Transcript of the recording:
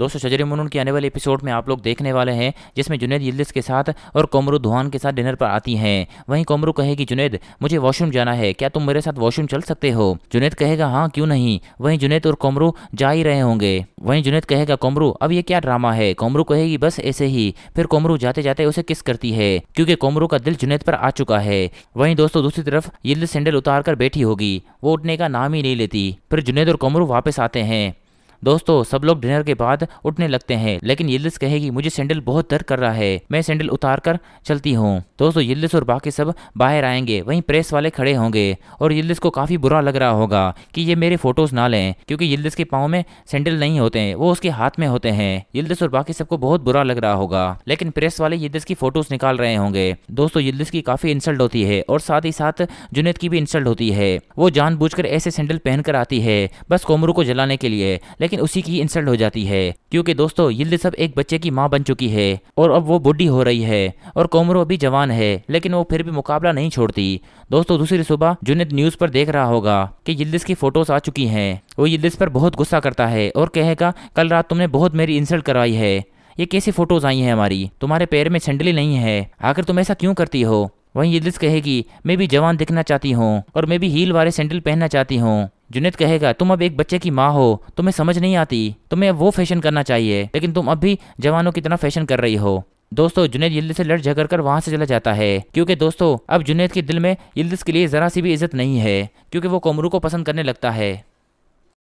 दोस्तों शजर मुनून के आने वाले एपिसोड में आप लोग देखने वाले हैं जिसमें जुनेद यिल्दिस के साथ और कोमरू धुआन के साथ डिनर पर आती हैं वहीं कोमरू कहेगी जुनेद मुझे वॉशरूम जाना है क्या तुम मेरे साथ वॉशरूम चल सकते हो जुनेद कहेगा हाँ क्यों नहीं वहीं जुनेद और कोमरू जा ही रहे होंगे वहीं जुनेद कहेगा कोमरू अब ये क्या ड्रामा है कोमरू कहेगी बस ऐसे ही फिर कोमरू जाते जाते उसे किस करती है क्योंकि कोमरू का दिल जुनेद पर आ चुका है वहीं दोस्तों दूसरी तरफ यिल्दिस सैंडल उतार कर बैठी होगी वो उठने का नाम ही नहीं लेती फिर जुनेद और कोमरू वापस आते हैं दोस्तों सब लोग डिनर के बाद उठने लगते हैं लेकिन यिल्लिस कहेगी मुझे सैंडल बहुत दर्द कर रहा है मैं सैंडल उतार कर चलती हूँ दोस्तों यिल्लिस और बाकी सब बाहर आएंगे वहीं प्रेस वाले खड़े होंगे और यिल्लिस को काफी बुरा लग रहा होगा कि ये मेरे फोटोज ना लें क्योंकि यिल्लिस के पाँव में सैंडल नहीं होते हैं वो उसके हाथ में होते हैं यिल्दिस और बाकी सबको बहुत बुरा लग रहा होगा लेकिन प्रेस वाले यिल्दिस की फोटोज निकाल रहे होंगे दोस्तों यिल्दिस की काफी इंसल्ट होती है और साथ ही साथ जुनेद की भी इंसल्ट होती है वो जानबूझकर ऐसे सैंडल पहनकर आती है बस कोमरू को जलाने के लिए लेकिन उसी की इंसल्ट हो जाती है क्योंकि दोस्तों यिल्द सब एक बच्चे की माँ बन चुकी है और अब वो बुढ़ी हो रही है और कोमरो अभी जवान है लेकिन वो फिर भी मुकाबला नहीं छोड़ती दोस्तों दूसरी सुबह जुनेद न्यूज पर देख रहा होगा कि यिल्दिस की फोटोज आ चुकी हैं वो यिल्दिस पर बहुत गुस्सा करता है और कहेगा कल रात तुमने बहुत मेरी इंसल्ट करवाई है ये कैसी फोटोज आई हैं हमारी तुम्हारे पैर में छंडली नहीं है आखिर तुम ऐसा क्यों करती हो वहीं यिल्दिस कहेगी मैं भी जवान दिखना चाहती हूँ और मैं भी हील वाले सैंडल पहनना चाहती हूँ जुनेद कहेगा तुम अब एक बच्चे की माँ हो तुम्हें समझ नहीं आती तुम्हें वो फैशन करना चाहिए लेकिन तुम अब भी जवानों की तरह फैशन कर रही हो दोस्तों जुनेद यिल्दिस से लड़ झगड़ कर वहाँ से चला जाता है क्योंकि दोस्तों अब जुनेद के दिल में यिल्दिस के लिए ज़रा सी भी इज्जत नहीं है क्योंकि वो कोमरू को पसंद करने लगता है